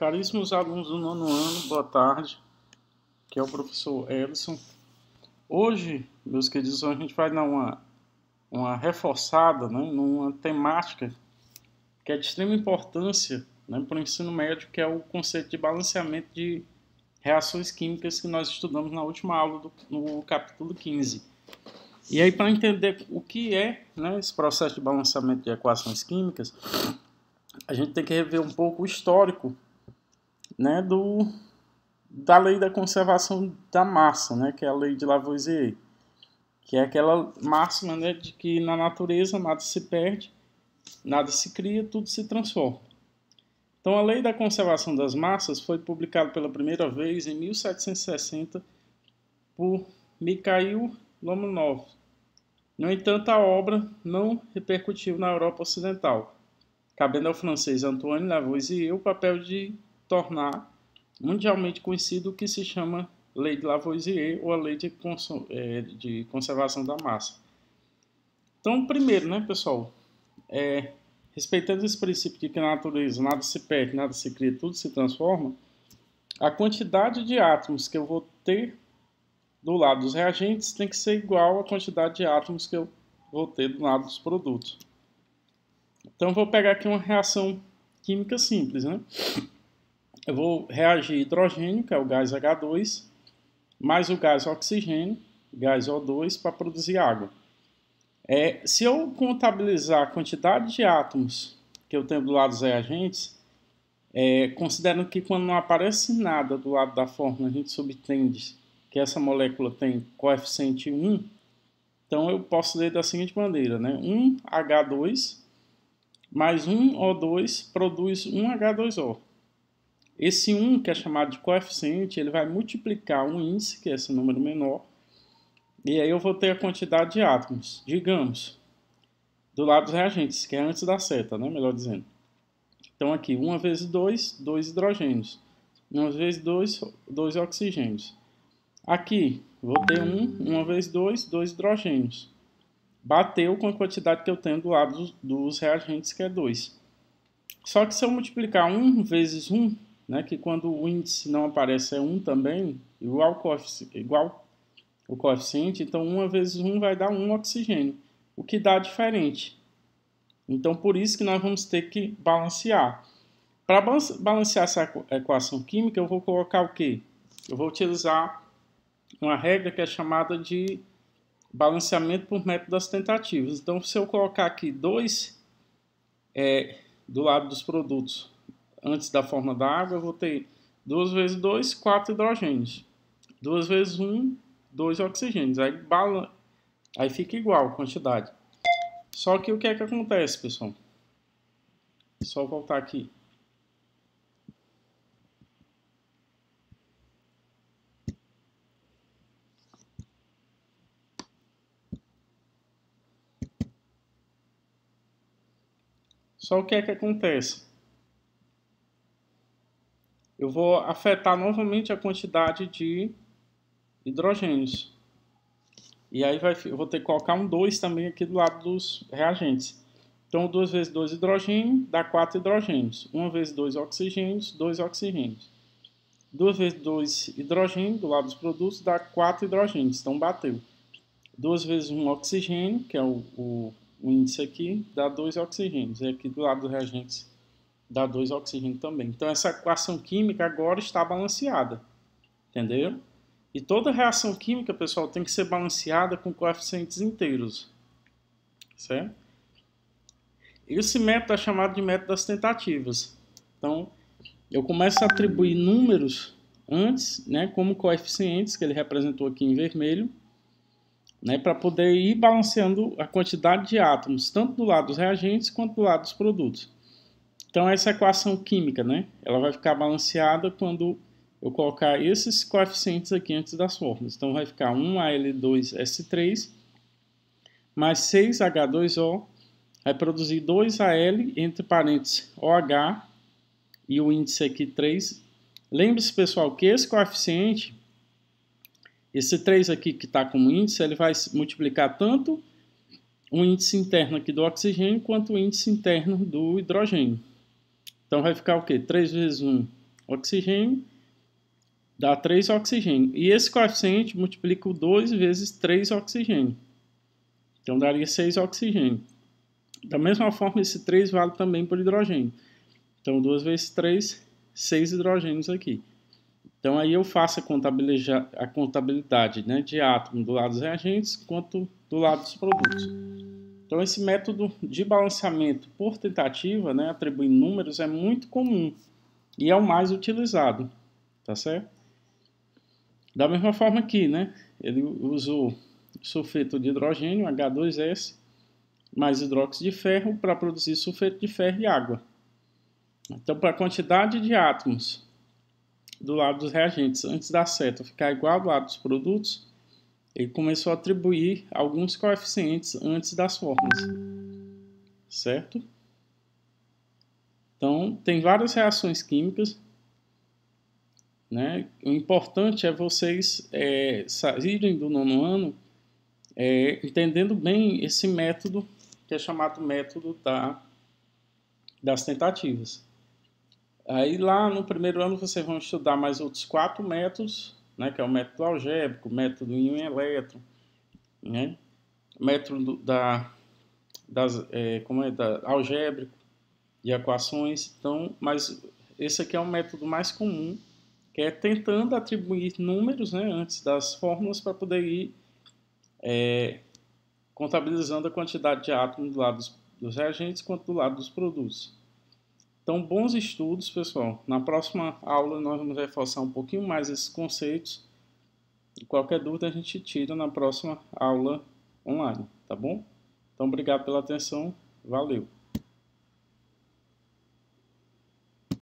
Caríssimos alunos do nono ano, boa tarde. Aqui é o professor Edson. Hoje, meus queridos, a gente vai dar uma, uma reforçada né, numa temática que é de extrema importância né, para o ensino médio, que é o conceito de balanceamento de reações químicas que nós estudamos na última aula, do, no capítulo 15. E aí, para entender o que é né, esse processo de balanceamento de equações químicas, a gente tem que rever um pouco o histórico né, do, da lei da conservação da massa, né, que é a lei de Lavoisier, que é aquela máxima né, de que na natureza nada se perde, nada se cria, tudo se transforma. Então, a Lei da Conservação das Massas foi publicada pela primeira vez em 1760 por Mikhail Lomonov. No entanto, a obra não repercutiu na Europa Ocidental, cabendo ao francês Antoine Lavoisier o papel de tornar mundialmente conhecido o que se chama Lei de Lavoisier ou a Lei de, é, de Conservação da Massa. Então, primeiro, né, pessoal, é, respeitando esse princípio de que a natureza nada se perde, nada se cria, tudo se transforma, a quantidade de átomos que eu vou ter do lado dos reagentes tem que ser igual à quantidade de átomos que eu vou ter do lado dos produtos. Então, vou pegar aqui uma reação química simples, né? eu vou reagir hidrogênio, que é o gás H2, mais o gás oxigênio, gás O2, para produzir água. É, se eu contabilizar a quantidade de átomos que eu tenho do lado dos reagentes, é, considerando que quando não aparece nada do lado da fórmula, a gente subtende que essa molécula tem coeficiente 1, então eu posso ler da seguinte maneira, né? 1H2 mais 1O2 produz 1H2O. Esse 1, que é chamado de coeficiente, ele vai multiplicar um índice, que é esse número menor, e aí eu vou ter a quantidade de átomos, digamos, do lado dos reagentes, que é antes da seta, né? melhor dizendo. Então aqui, 1 vezes 2, 2 hidrogênios. 1 vezes 2, 2 oxigênios. Aqui, vou ter 1, 1 vezes 2, 2 hidrogênios. Bateu com a quantidade que eu tenho do lado dos, dos reagentes, que é 2. Só que se eu multiplicar 1 vezes 1, né, que quando o índice não aparece é 1 também, igual, igual o coeficiente, então 1 vezes 1 vai dar 1 oxigênio, o que dá diferente. Então, por isso que nós vamos ter que balancear. Para balancear essa equação química, eu vou colocar o quê? Eu vou utilizar uma regra que é chamada de balanceamento por método das tentativas. Então, se eu colocar aqui 2 é, do lado dos produtos antes da forma da água, eu vou ter 2 vezes 2, 4 hidrogênios. 2 vezes 1, 2 oxigênios. Aí, bala, aí fica igual a quantidade. Só que o que é que acontece, pessoal? Só voltar aqui. Só o que é que acontece? eu vou afetar novamente a quantidade de hidrogênios. E aí vai, eu vou ter que colocar um 2 também aqui do lado dos reagentes. Então, 2 vezes 2 hidrogênio dá 4 hidrogênios. 1 vezes 2 oxigênios, 2 oxigênios. 2 vezes 2 hidrogênio do lado dos produtos dá 4 hidrogênios. Então, bateu. 2 vezes 1 oxigênio, que é o, o, o índice aqui, dá 2 oxigênios. E aqui do lado dos reagentes dá 2 oxigênio também. Então essa equação química agora está balanceada, entendeu? E toda reação química, pessoal, tem que ser balanceada com coeficientes inteiros, certo? Esse método é chamado de método das tentativas. Então, eu começo a atribuir números antes, né, como coeficientes, que ele representou aqui em vermelho, né, para poder ir balanceando a quantidade de átomos, tanto do lado dos reagentes quanto do lado dos produtos. Então essa equação química, né, ela vai ficar balanceada quando eu colocar esses coeficientes aqui antes das fórmulas. Então vai ficar 1Al2S3 mais 6H2O vai produzir 2Al entre parênteses OH e o índice aqui 3. Lembre-se, pessoal, que esse coeficiente, esse 3 aqui que está como índice, ele vai multiplicar tanto o índice interno aqui do oxigênio quanto o índice interno do hidrogênio. Então vai ficar o quê? 3 vezes 1 oxigênio dá 3 oxigênio. E esse coeficiente multiplica o 2 vezes 3 oxigênio. Então daria 6 oxigênio. Da mesma forma, esse 3 vale também por hidrogênio. Então 2 vezes 3, 6 hidrogênios aqui. Então aí eu faço a, a contabilidade né, de átomo do lado dos reagentes quanto do lado dos produtos. Então, esse método de balanceamento por tentativa, né, atribuindo números, é muito comum e é o mais utilizado, tá certo? Da mesma forma aqui, né, ele usou sulfeto de hidrogênio, H2S, mais hidróxido de ferro para produzir sulfeto de ferro e água. Então, para a quantidade de átomos do lado dos reagentes antes da seta ficar igual ao lado dos produtos, ele começou a atribuir alguns coeficientes antes das formas, certo? Então, tem várias reações químicas. Né? O importante é vocês é, saírem do nono ano é, entendendo bem esse método, que é chamado método da, das tentativas. Aí lá no primeiro ano vocês vão estudar mais outros quatro métodos, né, que é o método algébrico, método em elétron, né, método da, das, é, como é, da, algébrico de equações. Então, mas esse aqui é o método mais comum, que é tentando atribuir números né, antes das fórmulas para poder ir é, contabilizando a quantidade de átomos do lado dos, dos reagentes quanto do lado dos produtos. Então, bons estudos, pessoal. Na próxima aula nós vamos reforçar um pouquinho mais esses conceitos. E qualquer dúvida a gente tira na próxima aula online, tá bom? Então, obrigado pela atenção. Valeu!